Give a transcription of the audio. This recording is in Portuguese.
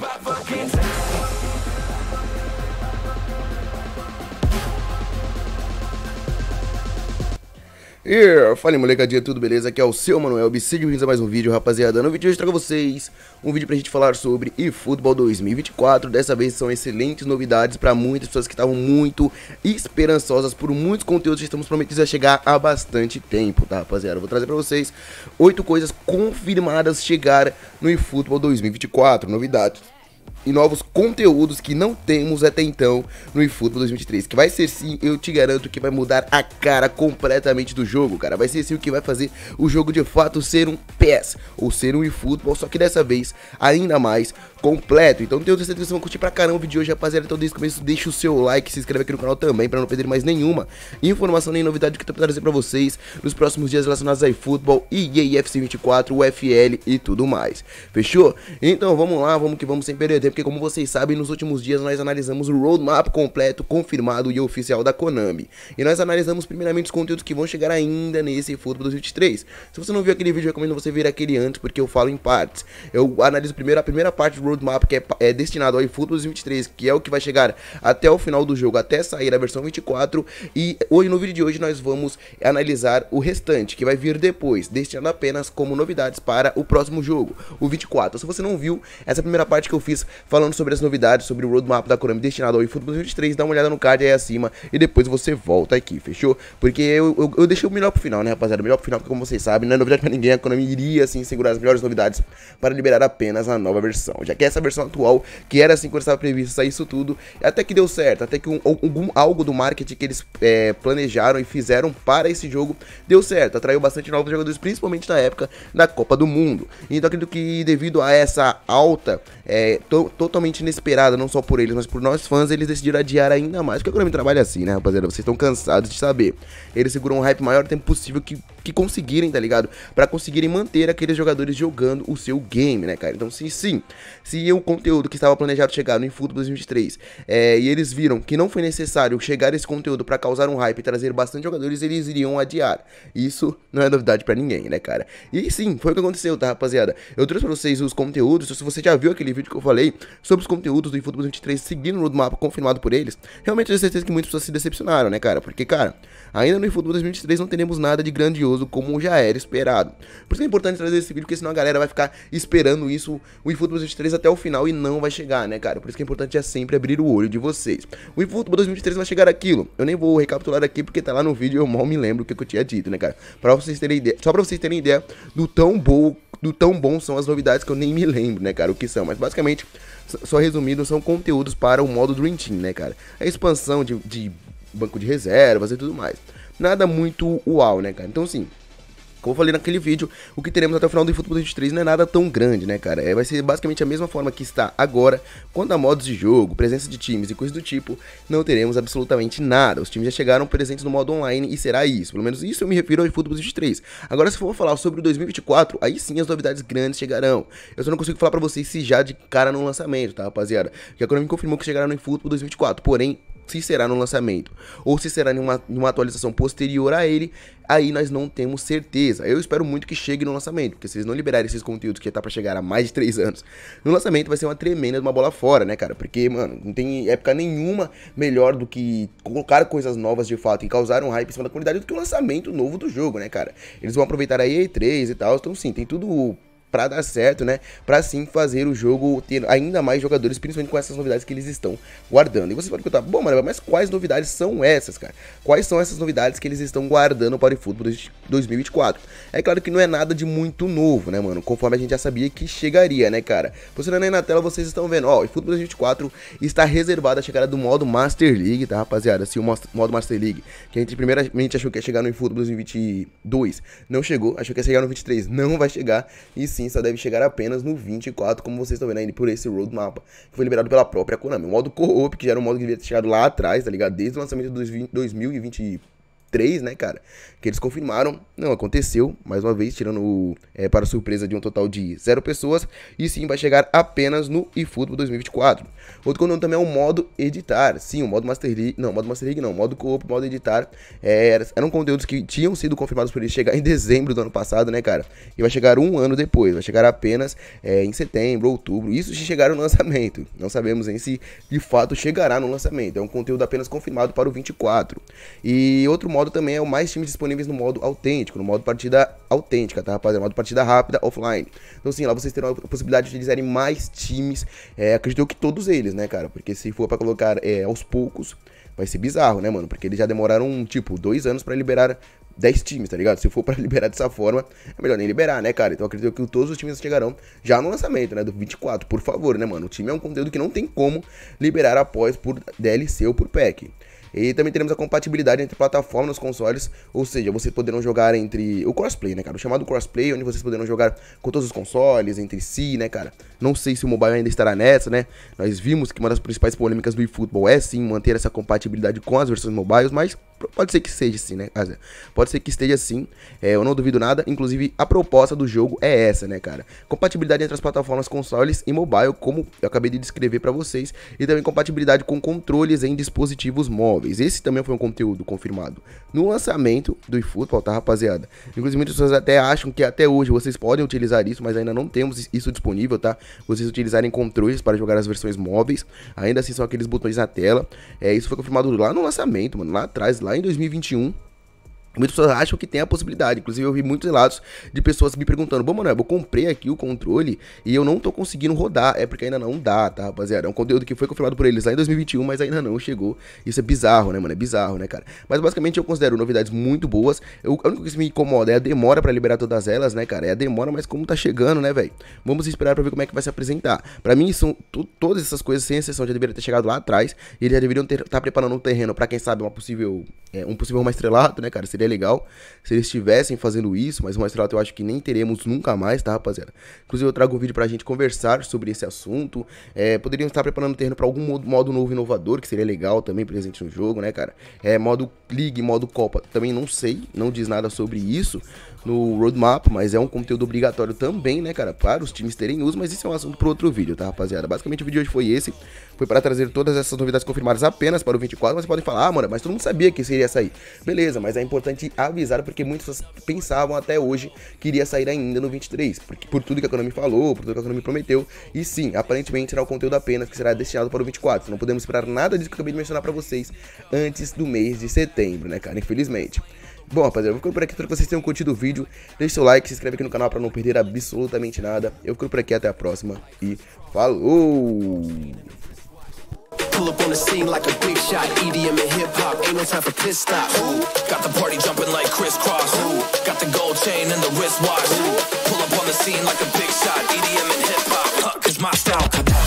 my fucking time. E fala molecadinha, tudo beleza? Aqui é o seu Manuel B. Sejam bem-vindos a mais um vídeo, rapaziada. No vídeo de hoje trago vocês um vídeo pra gente falar sobre eFootball 2024. Dessa vez são excelentes novidades para muitas pessoas que estavam muito esperançosas por muitos conteúdos que estamos prometidos a chegar há bastante tempo, tá, rapaziada? Eu vou trazer pra vocês oito coisas confirmadas chegar no eFootball 2024. Novidades e novos conteúdos que não temos até então no eFootball 2023. Que vai ser sim, eu te garanto que vai mudar a cara completamente do jogo, cara. Vai ser sim o que vai fazer o jogo de fato ser um PES ou ser um eFootball, só que dessa vez ainda mais completo. Então tenho certeza que vocês vão curtir pra caramba o vídeo de hoje, rapaziada. Então desde o começo deixa o seu like, se inscreve aqui no canal também pra não perder mais nenhuma informação nem novidade que eu tô trazer pra vocês nos próximos dias relacionados a eFootball e EAFC 24, UFL e tudo mais. Fechou? Então vamos lá, vamos que vamos sem perder tempo porque como vocês sabem, nos últimos dias nós analisamos o roadmap completo, confirmado e oficial da Konami. E nós analisamos primeiramente os conteúdos que vão chegar ainda nesse futuro 2023. Se você não viu aquele vídeo, eu recomendo você ver aquele antes, porque eu falo em partes. Eu analiso primeiro a primeira parte do roadmap, que é, é destinado ao eFootball 2023, que é o que vai chegar até o final do jogo, até sair a versão 24. E hoje, no vídeo de hoje, nós vamos analisar o restante, que vai vir depois, destinado apenas como novidades para o próximo jogo, o 24. Se você não viu, essa é primeira parte que eu fiz falando sobre as novidades, sobre o roadmap da Konami destinado ao eFootball 2023. Dá uma olhada no card aí acima e depois você volta aqui, fechou? Porque eu, eu, eu deixei o melhor pro final, né, rapaziada? O melhor pro final, porque como vocês sabem, não é novidade pra ninguém. A Konami iria, assim, segurar as melhores novidades para liberar apenas a nova versão. Já que essa versão atual, que era assim quando estava previsto sair isso tudo, até que deu certo, até que um, algum, algo do marketing que eles é, planejaram e fizeram para esse jogo deu certo, atraiu bastante novos jogadores, principalmente na época da Copa do Mundo. Então acredito que devido a essa alta, é, totalmente inesperada, não só por eles, mas por nós fãs, eles decidiram adiar ainda mais. Porque agora me trabalha assim, né, rapaziada? Vocês estão cansados de saber. Eles seguram um hype maior tempo possível que que conseguirem, tá ligado? Para conseguirem manter aqueles jogadores jogando o seu game, né, cara? Então, se sim, se o conteúdo que estava planejado chegar no Infutebol 2023 é, e eles viram que não foi necessário chegar esse conteúdo para causar um hype e trazer bastante jogadores, eles iriam adiar. Isso não é novidade para ninguém, né, cara? E sim, foi o que aconteceu, tá, rapaziada? Eu trouxe pra vocês os conteúdos, se você já viu aquele vídeo que eu falei sobre os conteúdos do Infutebol 2023 seguindo o roadmap confirmado por eles, realmente eu tenho certeza que muitas pessoas se decepcionaram, né, cara? Porque, cara, ainda no Infutebol 2023 não teremos nada de grandioso maravilhoso como já era esperado. Por isso é importante trazer esse vídeo, porque senão a galera vai ficar esperando isso, o eFootball 23 até o final e não vai chegar, né, cara? Por isso que é importante é sempre abrir o olho de vocês. O eFootball 2023 vai chegar aquilo. Eu nem vou recapitular aqui porque tá lá no vídeo e eu mal me lembro o que, que eu tinha dito, né, cara? Pra vocês terem ideia, só pra vocês terem ideia do tão bom do tão bom são as novidades que eu nem me lembro, né, cara, o que são. Mas basicamente, só resumido, são conteúdos para o modo Dream Team, né, cara? A é expansão de, de banco de reservas e tudo mais nada muito uau, né, cara? Então, assim, como eu falei naquele vídeo, o que teremos até o final do futebol 23 não é nada tão grande, né, cara? É, vai ser basicamente a mesma forma que está agora, quando a modos de jogo, presença de times e coisas do tipo, não teremos absolutamente nada. Os times já chegaram presentes no modo online e será isso. Pelo menos isso eu me refiro ao futebol 23. Agora, se for falar sobre o 2024, aí sim as novidades grandes chegarão. Eu só não consigo falar pra vocês se já de cara no lançamento, tá, rapaziada? Porque a me confirmou que chegará no futebol 2024, porém, se será no lançamento ou se será em uma, em uma atualização posterior a ele, aí nós não temos certeza. Eu espero muito que chegue no lançamento, porque se eles não liberarem esses conteúdos que já tá pra chegar há mais de 3 anos, no lançamento vai ser uma tremenda uma bola fora, né, cara? Porque, mano, não tem época nenhuma melhor do que colocar coisas novas de fato e causar um hype em cima da comunidade do que o lançamento novo do jogo, né, cara? Eles vão aproveitar a EA3 e tal, então sim, tem tudo para dar certo, né? Para sim fazer o jogo ter ainda mais jogadores, principalmente com essas novidades que eles estão guardando. E você pode perguntar, bom, mano, mas quais novidades são essas, cara? Quais são essas novidades que eles estão guardando para o futebol 2024? É claro que não é nada de muito novo, né, mano? Conforme a gente já sabia que chegaria, né, cara? Posicionando aí na tela, vocês estão vendo, ó, o futebol 2024 está reservado a chegada do modo Master League, tá, rapaziada? Assim, o modo Master League, que a gente primeiramente achou que ia chegar no futebol 2022, não chegou, achou que ia chegar no 23, não vai chegar, e sim só deve chegar apenas no 24, como vocês estão vendo aí por esse roadmap, que foi liberado pela própria Konami. O modo co-op, que era um modo que devia ter chegado lá atrás, tá ligado? Desde o lançamento de 20, 2020 3, né, cara? Que eles confirmaram, não aconteceu, mais uma vez, tirando é, para surpresa de um total de zero pessoas, e sim vai chegar apenas no eFootball 2024. Outro conteúdo também é o modo editar, sim, o modo Master League, não, modo Master League não, modo Coop, modo editar, é, eram conteúdos que tinham sido confirmados por eles chegar em dezembro do ano passado, né, cara? E vai chegar um ano depois, vai chegar apenas é, em setembro, outubro, isso se chegar no lançamento, não sabemos em se de fato chegará no lançamento, é um conteúdo apenas confirmado para o 24. E outro modo também é o mais times disponíveis no modo autêntico, no modo partida autêntica, tá, rapaziada? Modo partida rápida, offline. Então, sim, lá vocês terão a possibilidade de utilizarem mais times, é, acredito que todos eles, né, cara? Porque se for para colocar é, aos poucos, vai ser bizarro, né, mano? Porque eles já demoraram, tipo, dois anos para liberar 10 times, tá ligado? Se for pra liberar dessa forma, é melhor nem liberar, né, cara? Então acredito que todos os times chegarão já no lançamento, né? Do 24, por favor, né, mano? O time é um conteúdo que não tem como liberar após por DLC ou por pack. E também teremos a compatibilidade entre plataformas nos consoles, ou seja, vocês poderão jogar entre o crossplay, né, cara? O chamado crossplay, onde vocês poderão jogar com todos os consoles, entre si, né, cara? Não sei se o mobile ainda estará nessa, né? Nós vimos que uma das principais polêmicas do eFootball é sim manter essa compatibilidade com as versões mobiles, mas pode ser que seja sim, né? Ah, é. Pode ser que esteja assim, é, eu não duvido nada. Inclusive, a proposta do jogo é essa, né, cara? Compatibilidade entre as plataformas consoles e mobile, como eu acabei de descrever para vocês, e também compatibilidade com controles em dispositivos móveis. Esse também foi um conteúdo confirmado no lançamento do eFootball, tá, rapaziada? Inclusive, muitas pessoas até acham que até hoje vocês podem utilizar isso, mas ainda não temos isso disponível, tá? Vocês utilizarem controles para jogar as versões móveis, ainda assim são aqueles botões na tela. É, isso foi confirmado lá no lançamento, mano, lá atrás, lá em 2021. Muitas pessoas acham que tem a possibilidade. Inclusive, eu vi muitos relatos de pessoas me perguntando: Bom, mano, eu comprei aqui o controle e eu não tô conseguindo rodar. É porque ainda não dá, tá, rapaziada? É um conteúdo que foi confirmado por eles lá em 2021, mas ainda não chegou. Isso é bizarro, né, mano? É bizarro, né, cara? Mas basicamente eu considero novidades muito boas. Eu, a única coisa que me incomoda é a demora para liberar todas elas, né, cara? É a demora, mas como tá chegando, né, velho? Vamos esperar pra ver como é que vai se apresentar. Para mim, são todas essas coisas, sem exceção, já deveriam ter chegado lá atrás. E eles já deveriam estar tá preparando um terreno para quem sabe, uma possível, é, um possível mais estrelado, né, cara? Seria seria legal se eles estivessem fazendo isso, mas o mestrado eu acho que nem teremos nunca mais, tá, rapaziada? Inclusive eu trago um vídeo pra gente conversar sobre esse assunto. É, poderiam estar preparando o terreno para algum modo, modo, novo inovador, que seria legal também presente no jogo, né, cara? É, modo League, modo Copa, também não sei, não diz nada sobre isso, no roadmap, mas é um conteúdo obrigatório também, né, cara, para os times terem uso, mas isso é um assunto para outro vídeo, tá, rapaziada? Basicamente o vídeo de hoje foi esse, foi para trazer todas essas novidades confirmadas apenas para o 24, mas podem falar, ah, mano, mas todo mundo sabia que seria sair. Beleza, mas é importante avisar porque muitos pensavam até hoje que iria sair ainda no 23, porque por tudo que a Konami falou, por tudo que a Konami prometeu, e sim, aparentemente será o conteúdo apenas que será destinado para o 24. Não podemos esperar nada disso que eu acabei de mencionar para vocês antes do mês de setembro, né, cara, infelizmente. Bom, rapaziada, eu vou ficando por aqui. Espero que vocês tenham curtido o vídeo. Deixe seu like, se inscreve aqui no canal pra não perder absolutamente nada. Eu fico por aqui, até a próxima e falou! Pull up on the scene like a big shot. EDM and hip hop, ain't no time for piss stop. Ooh, got the party jumping like crisscross. Ooh, got the gold chain and the wristwatch. Ooh, pull up on the scene like a big shot. EDM and hip hop, huh, cause my style.